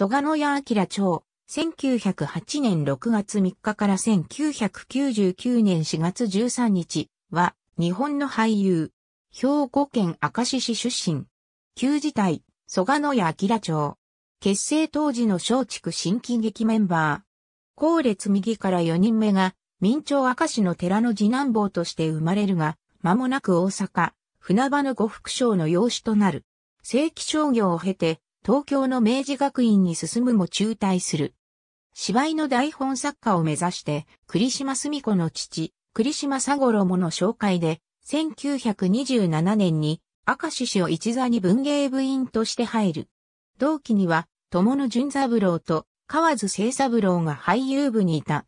蘇我野谷明町、1908年6月3日から1999年4月13日は、日本の俳優、兵庫県明石市出身、旧時代、蘇我野谷明町、結成当時の松竹新喜劇メンバー、後列右から4人目が、明朝明石の寺の次男坊として生まれるが、間もなく大阪、船場の呉服商の養子となる。正規商業を経て、東京の明治学院に進むも中退する。芝居の台本作家を目指して、栗島澄子の父、栗島佐五郎もの紹介で、1927年に赤獅子を一座に文芸部員として入る。同期には、友野淳三郎と河津清三郎が俳優部にいた。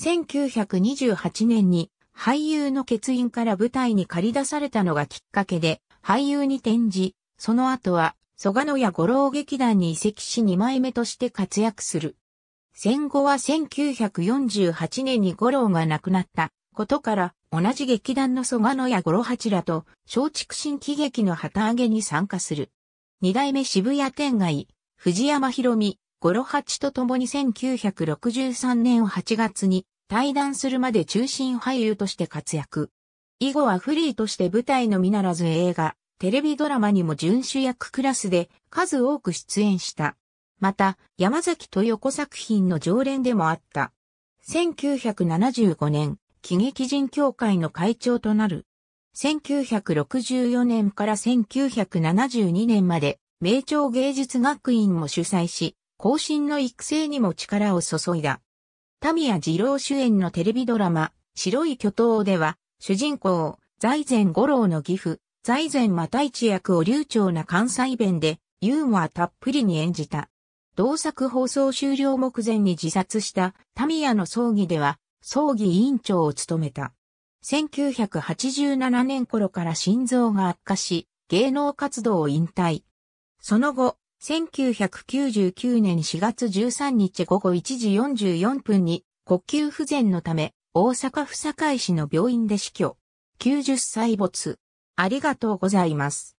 1928年に俳優の欠員から舞台に駆り出されたのがきっかけで俳優に転じ、その後は蘇我野や五郎劇団に移籍し2枚目として活躍する。戦後は1948年に五郎が亡くなったことから同じ劇団の蘇我野や五郎八らと松竹新喜劇の旗揚げに参加する。二代目渋谷天外、藤山博美、五郎八と共に1963年8月に対談するまで中心俳優として活躍。以後はフリーとして舞台のみならず映画、テレビドラマにも準主役クラスで数多く出演した。また、山崎豊子作品の常連でもあった。1975年、喜劇人協会の会長となる。1964年から1972年まで、名朝芸術学院も主催し、後進の育成にも力を注いだ。タミヤ二郎主演のテレビドラマ、白い巨頭では、主人公、財前五郎の義父、財前又一役を流暢な関西弁でユーモアたっぷりに演じた。同作放送終了目前に自殺したタミヤの葬儀では葬儀委員長を務めた。1987年頃から心臓が悪化し、芸能活動を引退。その後、1999年4月13日午後1時44分に呼吸不全のため大阪府堺市の病院で死去。90歳没。ありがとうございます。